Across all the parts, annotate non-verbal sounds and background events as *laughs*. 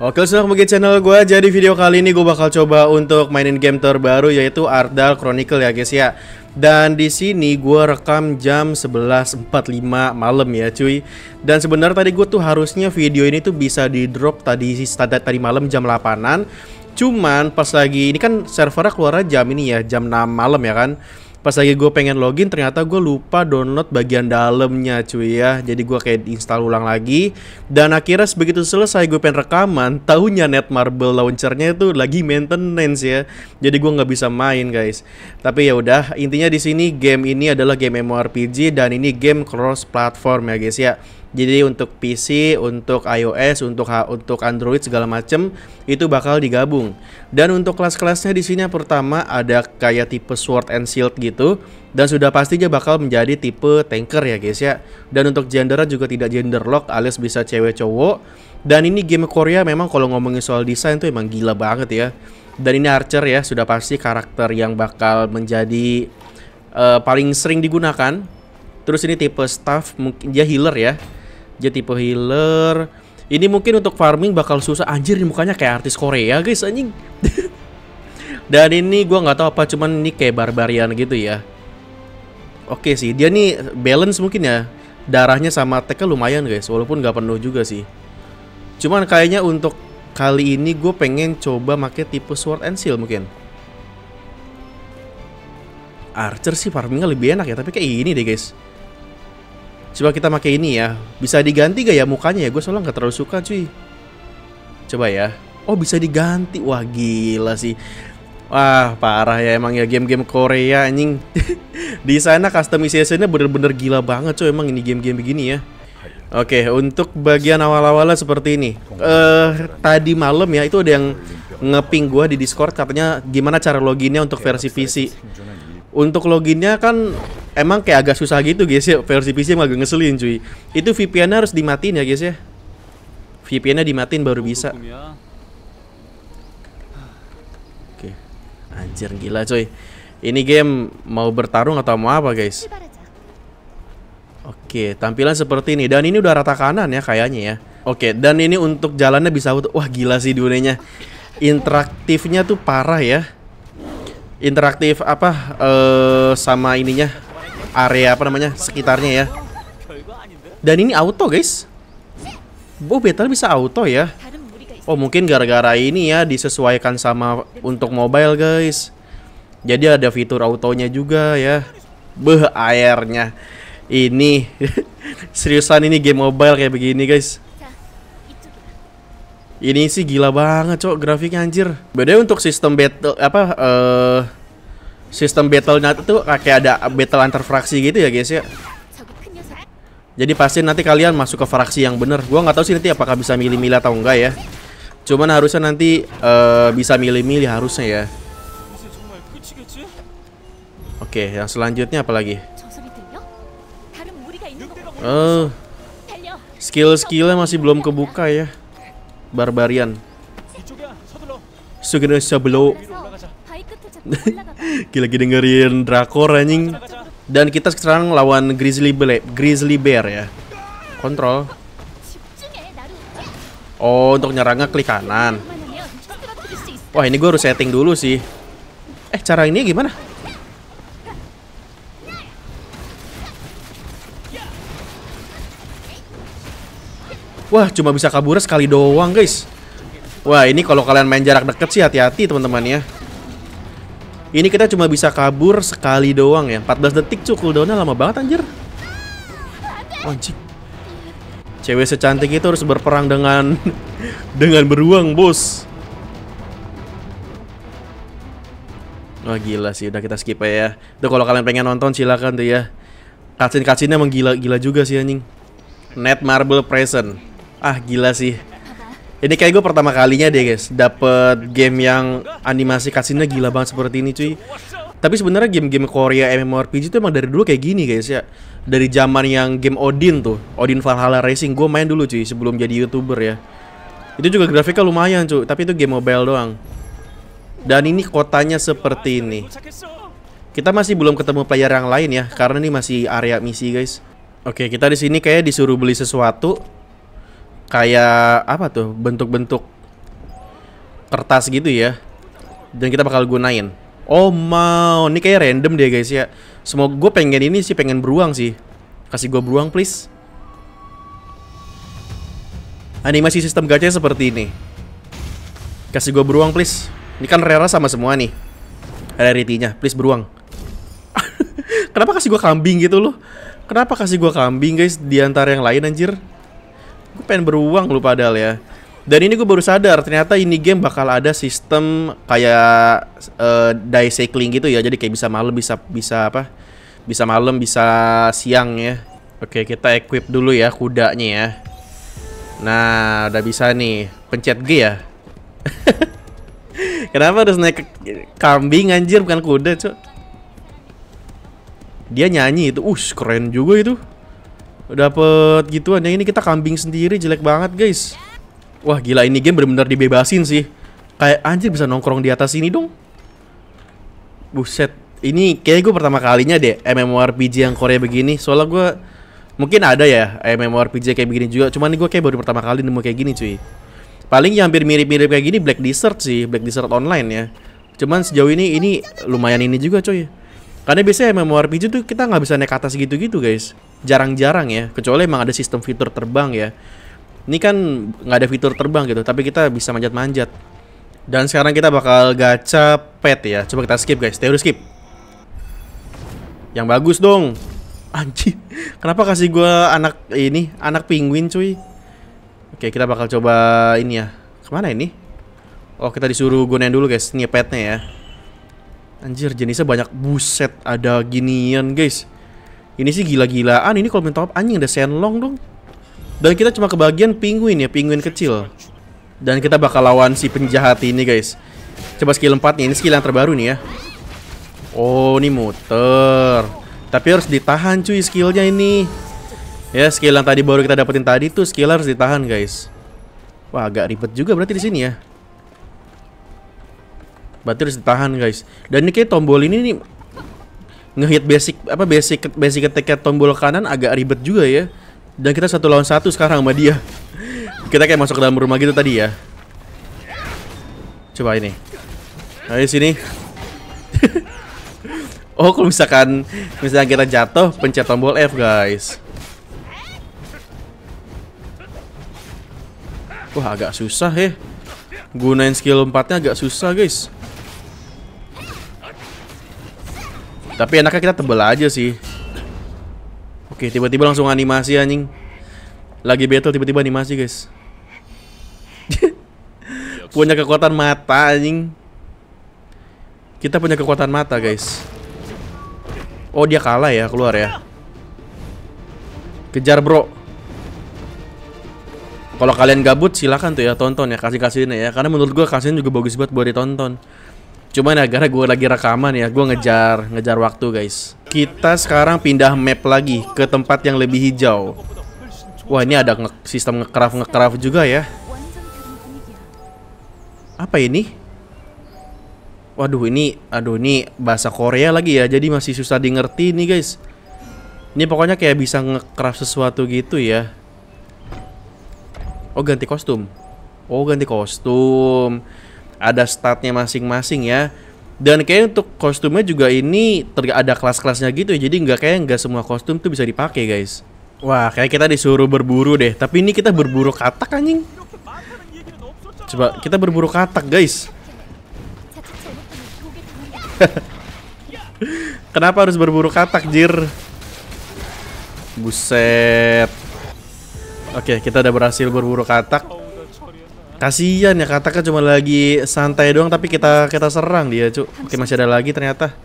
Oke sudah kembali channel gue Jadi video kali ini gue bakal coba untuk mainin game terbaru yaitu Ardal Chronicle ya guys ya dan di sini gue rekam jam 11.45 malam ya cuy Dan sebenarnya tadi gue tuh harusnya video ini tuh bisa di drop tadi standar tadi malam jam 8an Cuman pas lagi ini kan servernya keluar jam ini ya jam 6 malam ya kan pas lagi gue pengen login ternyata gue lupa download bagian dalamnya cuy ya jadi gue kayak install ulang lagi dan akhirnya sebegitu selesai gue pengen rekaman tahunya Netmarble launchernya itu lagi maintenance ya jadi gue nggak bisa main guys tapi ya udah intinya di sini game ini adalah game MMORPG dan ini game cross platform ya guys ya jadi untuk PC, untuk iOS, untuk untuk Android segala macem itu bakal digabung. Dan untuk kelas-kelasnya di sini pertama ada kayak tipe sword and shield gitu dan sudah pastinya bakal menjadi tipe tanker ya guys ya. Dan untuk gendernya juga tidak gender lock alias bisa cewek cowok. Dan ini game Korea memang kalau ngomongin soal desain tuh emang gila banget ya. Dan ini Archer ya sudah pasti karakter yang bakal menjadi uh, paling sering digunakan. Terus ini tipe staff mungkin dia healer ya dia tipe healer. Ini mungkin untuk farming bakal susah. Anjir, ini mukanya kayak artis Korea, guys, anjing. *laughs* Dan ini gua nggak tahu apa, cuman ini kayak barbarian gitu ya. Oke sih, dia nih balance mungkin ya. Darahnya sama attack lumayan, guys, walaupun nggak penuh juga sih. Cuman kayaknya untuk kali ini gue pengen coba make tipe sword and shield mungkin. Archer sih farmingnya lebih enak ya, tapi kayak ini deh guys. Coba kita pakai ini ya. Bisa diganti gak ya mukanya ya? Gue soalnya nggak terlalu suka cuy. Coba ya. Oh bisa diganti. Wah gila sih. Wah parah ya emang ya game-game Korea anjing. *laughs* Di sana customizationnya bener-bener gila banget cuy emang ini game-game begini ya. Oke, untuk bagian awal-awalnya seperti ini. Uh, tadi malam ya itu ada yang ngeping gua di Discord katanya gimana cara loginnya untuk versi PC. Untuk loginnya kan emang kayak agak susah gitu guys ya versi PC emang agak ngeselin cuy itu VPN-nya harus dimatiin ya guys ya VPN-nya dimatiin baru bisa oke anjir gila cuy ini game mau bertarung atau mau apa guys oke tampilan seperti ini dan ini udah rata kanan ya kayaknya ya oke dan ini untuk jalannya bisa wah gila sih dunianya interaktifnya tuh parah ya interaktif apa uh, sama ininya area apa namanya sekitarnya ya. Dan ini auto guys. Oh battle bisa auto ya. Oh mungkin gara-gara ini ya disesuaikan sama untuk mobile guys. Jadi ada fitur autonya juga ya. Beh airnya. Ini *laughs* seriusan ini game mobile kayak begini guys. Ini sih gila banget, cok, grafiknya anjir. Beda untuk sistem battle apa uh, sistem battle-nya itu kayak ada battle antar fraksi gitu ya guys ya. Jadi pasti nanti kalian masuk ke fraksi yang bener. Gua nggak tahu sih nanti apakah bisa milih-milih atau enggak ya. Cuman harusnya nanti uh, bisa milih-milih harusnya ya. Oke, yang selanjutnya apa lagi? Uh, Skill-skillnya masih belum kebuka ya. Barbarian. Sugeno Sablo. Gila lagi dengerin drakor anjing. Dan kita sekarang lawan Grizzly Bear, Grizzly Bear ya. Kontrol. Oh, untuk nyerangnya klik kanan. Wah, ini gue harus setting dulu sih. Eh, cara ini gimana? Wah, cuma bisa kabur sekali doang, guys. Wah, ini kalau kalian main jarak deket sih hati-hati teman-teman ya. Ini kita cuma bisa kabur sekali doang ya 14 detik cukul daunnya lama banget anjir Anjing Cewek secantik itu harus berperang dengan *laughs* Dengan beruang bos Wah oh, gila sih udah kita skip ya Itu kalau kalian pengen nonton silakan tuh ya Cutscene-cutscene emang gila-gila juga sih anjing Net Marble Present Ah gila sih ini kayak gue pertama kalinya deh guys dapet game yang animasi kasihnya gila banget seperti ini cuy. Tapi sebenarnya game-game Korea MMORPG itu emang dari dulu kayak gini guys ya. Dari zaman yang game Odin tuh, Odin Valhalla Racing gue main dulu cuy sebelum jadi YouTuber ya. Itu juga grafiknya lumayan cuy, tapi itu game mobile doang. Dan ini kotanya seperti ini. Kita masih belum ketemu player yang lain ya, karena ini masih area misi guys. Oke, kita di sini kayak disuruh beli sesuatu kayak apa tuh bentuk-bentuk kertas gitu ya dan kita bakal gunain oh mau ini kayak random deh guys ya semoga gue pengen ini sih pengen beruang sih kasih gue beruang please animasi sistem gacha seperti ini kasih gue beruang please ini kan rera sama semua nih rarity-nya please beruang *laughs* kenapa kasih gue kambing gitu loh kenapa kasih gue kambing guys di antara yang lain anjir Gue pengen beruang lu padahal ya. Dan ini gue baru sadar ternyata ini game bakal ada sistem kayak uh, eh, die cycling gitu ya. Jadi kayak bisa malam bisa bisa apa? Bisa malam bisa siang ya. Oke, kita equip dulu ya kudanya ya. Nah, udah bisa nih. Pencet G ya. *laughs* Kenapa harus naik kambing anjir bukan kuda, cok? Dia nyanyi itu. Ush, keren juga itu dapet gituan ya ini kita kambing sendiri jelek banget guys. Wah gila ini game benar-benar dibebasin sih. Kayak anjir bisa nongkrong di atas ini dong. Buset. Ini kayaknya gue pertama kalinya deh MMORPG yang Korea begini. Soalnya gue mungkin ada ya MMORPG kayak begini juga. Cuman ini gue kayak baru pertama kali nemu kayak gini cuy. Paling yang hampir mirip-mirip kayak gini Black Desert sih, Black Desert online ya. Cuman sejauh ini ini lumayan ini juga cuy Karena biasanya MMORPG tuh kita nggak bisa naik atas gitu-gitu guys jarang-jarang ya kecuali emang ada sistem fitur terbang ya ini kan nggak ada fitur terbang gitu tapi kita bisa manjat-manjat dan sekarang kita bakal gacha pet ya coba kita skip guys teori skip yang bagus dong anji kenapa kasih gue anak ini, anak penguin cuy Oke, kita bakal coba ini ya Kemana ini? Oh, kita disuruh gunain dulu guys, ini petnya ya Anjir, jenisnya banyak Buset, ada ginian guys ini sih gila-gilaan. Ini kalau minta maaf anjing ada Senlong dong. Dan kita cuma kebagian penguin ya, penguin kecil. Dan kita bakal lawan si penjahat ini, guys. Coba skill 4 nih. Ini skill yang terbaru nih ya. Oh, ini muter. Tapi harus ditahan cuy skillnya ini. Ya, skill yang tadi baru kita dapetin tadi tuh skill harus ditahan, guys. Wah, agak ribet juga berarti di sini ya. Berarti harus ditahan, guys. Dan ini kayak tombol ini nih ngehit basic apa basic basic ketika tombol kanan agak ribet juga ya. Dan kita satu lawan satu sekarang sama dia. *laughs* kita kayak masuk ke dalam rumah gitu tadi ya. Coba ini. Ayo sini. *laughs* oh, kalau misalkan misalkan kita jatuh pencet tombol F, guys. Wah, agak susah ya. Gunain skill lompatnya agak susah, guys. Tapi enaknya kita tebel aja sih. Oke, tiba-tiba langsung animasi anjing. Lagi battle tiba-tiba animasi, guys. *laughs* punya kekuatan mata anjing. Kita punya kekuatan mata, guys. Oh, dia kalah ya, keluar ya. Kejar, Bro. Kalau kalian gabut silahkan tuh ya tonton ya kasih kasihin ya karena menurut gue kasihin juga bagus banget buat ditonton. Cuman ya gara gue lagi rekaman ya, gue ngejar ngejar waktu guys. Kita sekarang pindah map lagi ke tempat yang lebih hijau. Wah ini ada nge sistem ngecraft ngecraft juga ya. Apa ini? Waduh ini, aduh ini bahasa Korea lagi ya, jadi masih susah di ngerti nih guys. Ini pokoknya kayak bisa ngecraft sesuatu gitu ya. Oh ganti kostum. Oh ganti kostum ada statnya masing-masing ya dan kayaknya untuk kostumnya juga ini ter ada kelas-kelasnya gitu ya. jadi nggak kayak nggak semua kostum tuh bisa dipakai guys wah kayak kita disuruh berburu deh tapi ini kita berburu katak anjing coba kita berburu katak guys *laughs* Kenapa harus berburu katak, Jir? Buset. Oke, kita udah berhasil berburu katak kasian ya katakan cuma lagi santai doang tapi kita kita serang dia, Cuk. Oke, masih ada lagi ternyata.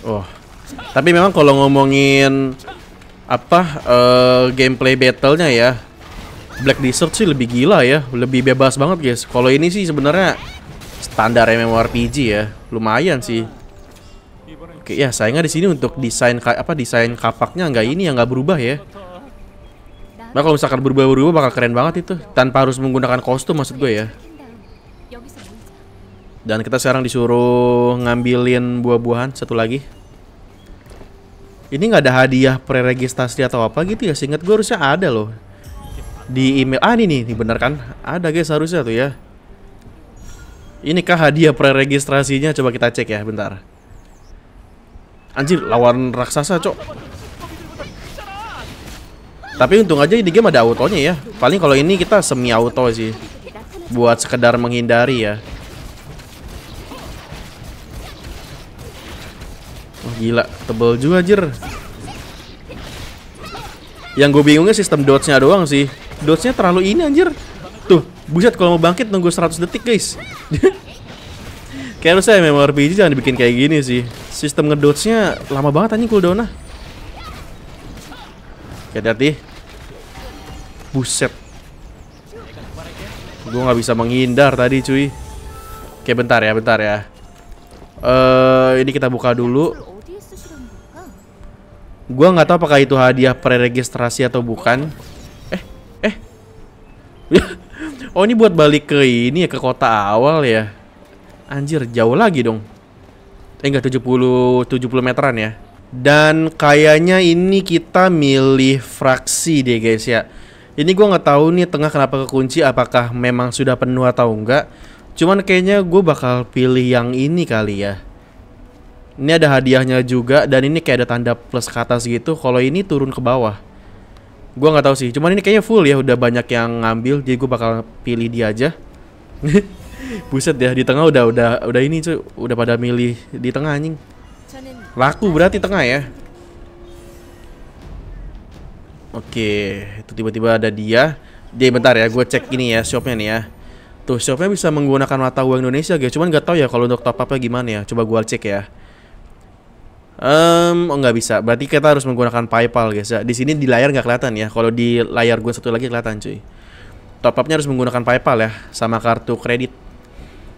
Oh. Tapi memang kalau ngomongin apa uh, gameplay battlenya ya Black Desert sih lebih gila ya, lebih bebas banget guys. Kalau ini sih sebenarnya standar MMORPG ya, lumayan sih. Oke, ya sayangnya di sini untuk desain apa desain kapaknya nggak ini yang nggak berubah ya. Nah kalau misalkan berubah-berubah bakal keren banget itu tanpa harus menggunakan kostum maksud gue ya. Dan kita sekarang disuruh ngambilin buah-buahan satu lagi. Ini nggak ada hadiah pre-registrasi atau apa gitu ya? Singkat gue harusnya ada loh di email. Ah ini nih, benar kan? Ada guys harusnya tuh ya. Ini kah hadiah pre-registrasinya? Coba kita cek ya, bentar. Anjir, lawan raksasa, cok. Tapi untung aja di game ada autonya ya. Paling kalau ini kita semi auto sih. Buat sekedar menghindari ya. Wah, gila, tebel juga anjir. Yang gue bingungnya sistem dodge-nya doang sih. Dodge-nya terlalu ini anjir. Tuh, buset kalau mau bangkit nunggu 100 detik, guys. *laughs* Kayaknya saya harusnya MMORPG jangan dibikin kayak gini sih. Sistem ngedotsnya lama banget anjing cooldown Oke, Oke, hati Buset. Gue nggak bisa menghindar tadi, cuy. Oke, bentar ya, bentar ya. Uh, ini kita buka dulu. Gua nggak tahu apakah itu hadiah preregistrasi atau bukan. Eh, eh. *laughs* oh, ini buat balik ke ini ya ke kota awal ya. Anjir, jauh lagi dong. Eh enggak 70 70 meteran ya. Dan kayaknya ini kita milih fraksi deh guys ya. Ini gue nggak tahu nih tengah kenapa kekunci apakah memang sudah penuh atau enggak. Cuman kayaknya gue bakal pilih yang ini kali ya. Ini ada hadiahnya juga dan ini kayak ada tanda plus ke atas gitu. Kalau ini turun ke bawah. Gue nggak tahu sih. Cuman ini kayaknya full ya udah banyak yang ngambil jadi gue bakal pilih dia aja. *laughs* Buset ya, di tengah udah udah udah ini cuy, udah pada milih di tengah anjing. Laku berarti tengah ya. Oke, itu tiba-tiba ada dia. Dia bentar ya, gue cek ini ya shopnya nih ya. Tuh shopnya bisa menggunakan mata uang Indonesia guys, cuman gak tau ya kalau untuk top upnya gimana ya. Coba gue cek ya. Um, oh nggak bisa. Berarti kita harus menggunakan PayPal, guys. Ya. Di sini di layar nggak kelihatan ya. Kalau di layar gue satu lagi kelihatan, cuy. Top upnya harus menggunakan PayPal ya, sama kartu kredit.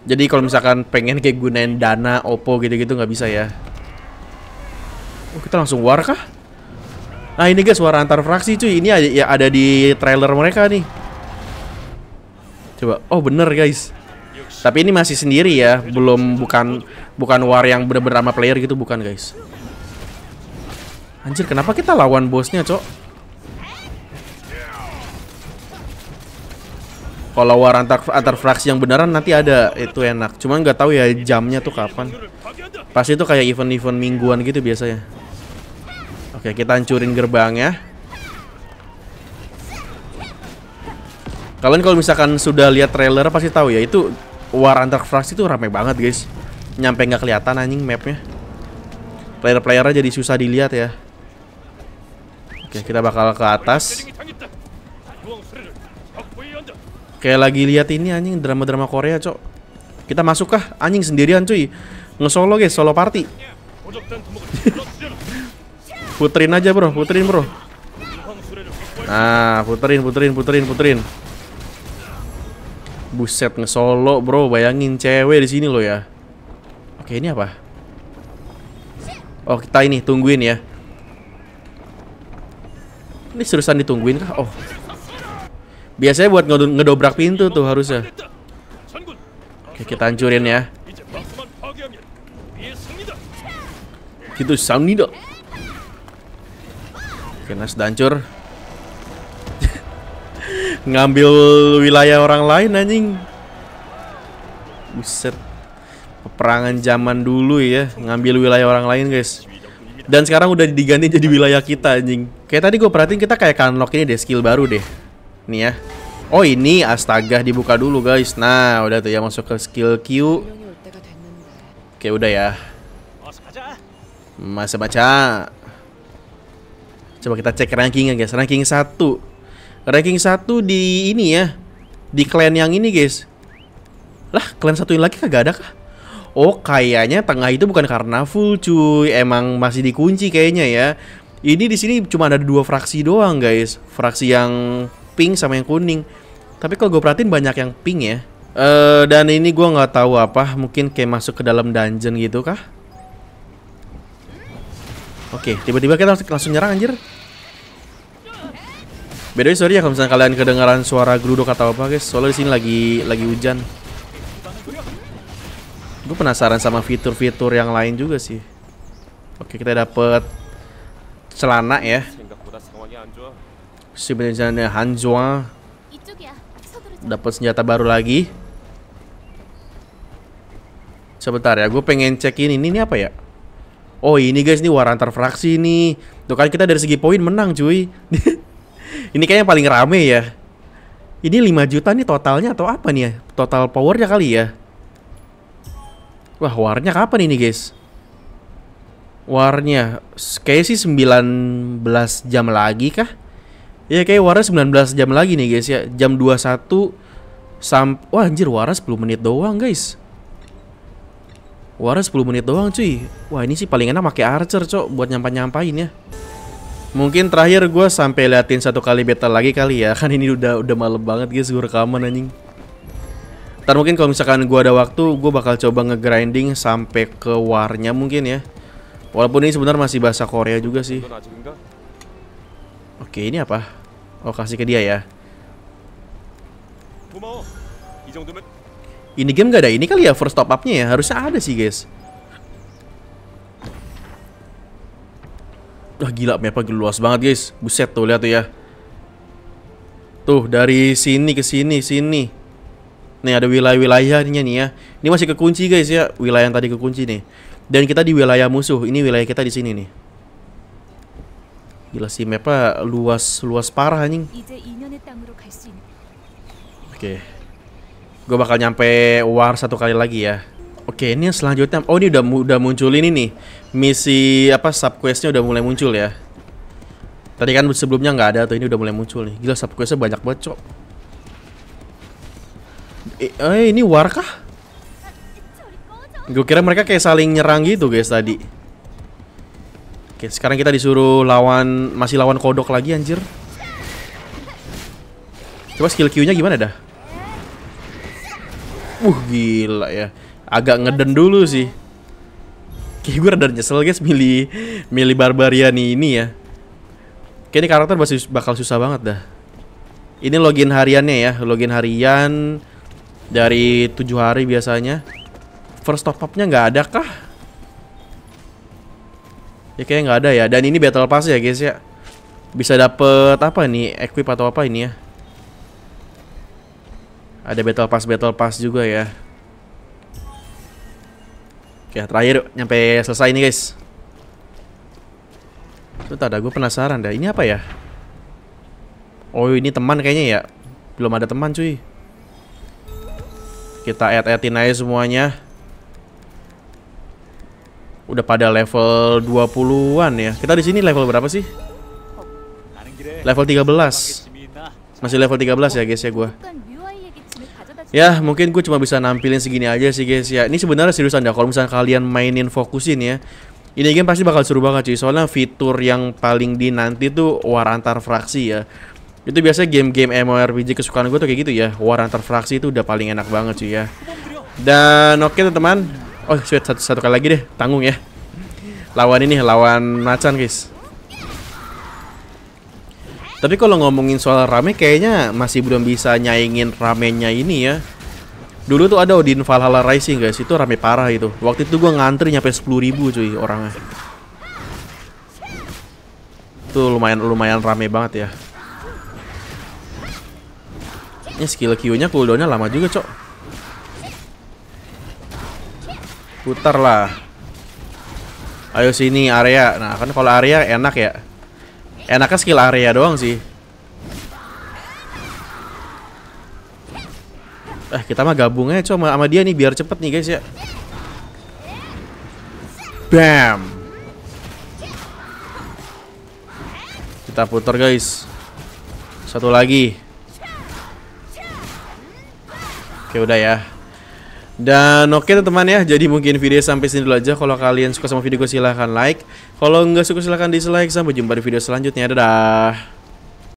Jadi kalau misalkan pengen kayak gunain dana, Oppo gitu-gitu nggak bisa ya. Oh, kita langsung war kah? Nah ini guys suara antar fraksi cuy. Ini ada, ya ada di trailer mereka nih. Coba. Oh bener guys. Tapi ini masih sendiri ya, belum bukan bukan war yang bener-bener sama player gitu bukan guys. Anjir, kenapa kita lawan bosnya, Cok? Kalau war antar, antar fraksi yang beneran nanti ada itu enak. Cuman nggak tahu ya jamnya tuh kapan. Pasti itu kayak event-event mingguan gitu biasanya. Oke, kita hancurin gerbangnya. Kalian kalau misalkan sudah lihat trailer pasti tahu ya itu war antar fraksi itu ramai banget guys. Nyampe nggak kelihatan anjing mapnya. Player-playernya jadi susah dilihat ya. Oke, kita bakal ke atas. Kayak lagi lihat ini anjing drama-drama Korea, Cok. Kita masuk kah? Anjing sendirian, cuy. Ngesolo solo guys, solo party. *laughs* puterin aja, Bro. Puterin, Bro. Nah, puterin, puterin, puterin, puterin. Buset ngesolok Bro. Bayangin cewek di sini lo ya. Oke, ini apa? Oh, kita ini tungguin ya. Ini seriusan ditungguin kah? Oh, Biasanya buat ngedobrak pintu tuh harusnya. Oke, kita hancurin ya. Gitu Samnido. Oke, Nas hancur. *laughs* Ngambil wilayah orang lain anjing. Buset. Peperangan zaman dulu ya, ngambil wilayah orang lain, guys. Dan sekarang udah diganti jadi wilayah kita anjing. Kayak tadi gue perhatiin kita kayak kanlok ini deh, skill baru deh. Nih ya. Oh ini astaga dibuka dulu guys. Nah udah tuh ya masuk ke skill Q. Oke udah ya. Masa baca. Coba kita cek rankingnya guys. Ranking 1 Ranking 1 di ini ya. Di clan yang ini guys. Lah clan satu lagi kagak ada kah? Oh kayaknya tengah itu bukan karena full cuy. Emang masih dikunci kayaknya ya. Ini di sini cuma ada dua fraksi doang guys. Fraksi yang pink sama yang kuning. Tapi kalau gue perhatiin banyak yang pink ya. Uh, dan ini gue nggak tahu apa, mungkin kayak masuk ke dalam dungeon gitu kah? Oke, okay, tiba-tiba kita langsung nyerang anjir. By sorry ya kalau misalnya kalian kedengaran suara geruduk atau apa guys, soalnya di sini lagi lagi hujan. Gue penasaran sama fitur-fitur yang lain juga sih. Oke, okay, kita dapet celana ya. Sebenarnya Hanzwa dapat senjata baru lagi. Sebentar ya, gue pengen cek ini. Ini, apa ya? Oh ini guys, ini war antar fraksi nih. Tuh kan kita dari segi poin menang cuy. *laughs* ini kayaknya paling rame ya. Ini 5 juta nih totalnya atau apa nih ya? Total powernya kali ya? Wah, warnya kapan ini guys? Warnya, kayak sih 19 jam lagi kah? Ya kayak Waras 19 jam lagi nih guys ya. Jam 21 sam Wah anjir Waras 10 menit doang guys. Waras 10 menit doang cuy. Wah ini sih paling enak pakai Archer cok buat nyampa-nyampain ya. Mungkin terakhir gue sampai liatin satu kali beta lagi kali ya. *laughs* Kan ini udah udah malam banget guys gue rekaman anjing. Ntar mungkin kalau misalkan gue ada waktu, gue bakal coba ngegrinding sampai ke warnya mungkin ya. Walaupun ini sebenarnya masih bahasa Korea juga sih. Oke, ini apa? Oh, kasih ke dia ya. Ini game gak ada ini kali ya first top up-nya ya? Harusnya ada sih, guys. Wah, gila apa? luas banget, guys. Buset tuh, lihat tuh ya. Tuh, dari sini ke sini, sini. Nih ada wilayah-wilayahnya nih ya. Ini masih kekunci, guys ya. Wilayah yang tadi kekunci nih. Dan kita di wilayah musuh. Ini wilayah kita di sini nih. Gila sih mapnya luas-luas parah anjing Oke okay. Gue bakal nyampe war satu kali lagi ya Oke ini yang selanjutnya Oh ini udah, udah muncul ini nih Misi apa sub questnya udah mulai muncul ya Tadi kan sebelumnya nggak ada tuh ini udah mulai muncul nih Gila sub questnya banyak banget cok eh, eh ini war kah? Gue kira mereka kayak saling nyerang gitu guys tadi Oke, sekarang kita disuruh lawan masih lawan kodok lagi anjir. Coba skill Q-nya gimana dah? Uh, gila ya. Agak ngeden dulu sih. Oke, gue rada nyesel guys milih milih barbarian ini ya. Oke, ini karakter masih bakal susah banget dah. Ini login hariannya ya, login harian dari tujuh hari biasanya. First top up-nya nggak ada kah? Ya kayaknya nggak ada ya. Dan ini battle pass ya guys ya. Bisa dapet apa nih? Equip atau apa ini ya? Ada battle pass battle pass juga ya. Oke, ya, terakhir nyampe selesai nih guys. tak ada gue penasaran dah. Ini apa ya? Oh, ini teman kayaknya ya. Belum ada teman cuy. Kita add-addin aja semuanya. Udah pada level 20-an ya. Kita di sini level berapa sih? Level 13. Masih level 13 ya guys ya gua. Ya, mungkin gue cuma bisa nampilin segini aja sih guys ya. Ini sebenarnya seriusan ya kalau misalnya kalian mainin fokusin ya. Ini game pasti bakal seru banget cuy. Soalnya fitur yang paling dinanti tuh war antar fraksi ya. Itu biasanya game-game MMORPG kesukaan gue tuh kayak gitu ya. War antar fraksi itu udah paling enak banget cuy ya. Dan oke okay, teman-teman, Oh, sweet. Satu, satu kali lagi deh. Tanggung ya. Lawan ini, lawan macan, guys. Tapi kalau ngomongin soal rame, kayaknya masih belum bisa nyaingin ramenya ini ya. Dulu tuh ada Odin Valhalla Rising, guys. Itu rame parah itu. Waktu itu gue ngantri nyampe 10 ribu, cuy, orangnya. Itu lumayan lumayan rame banget ya. Ini skill Q-nya cooldownnya lama juga, cok. Putar lah. Ayo sini area. Nah, kan kalau area enak ya. Enaknya skill area doang sih. Eh, kita mah gabungnya cuma sama dia nih biar cepet nih guys ya. Bam. Kita putar guys. Satu lagi. Oke, udah ya. Dan oke okay, teman-teman ya, jadi mungkin video sampai sini dulu aja. Kalau kalian suka sama video gue silahkan like. Kalau nggak suka silahkan dislike. Sampai jumpa di video selanjutnya. Dadah.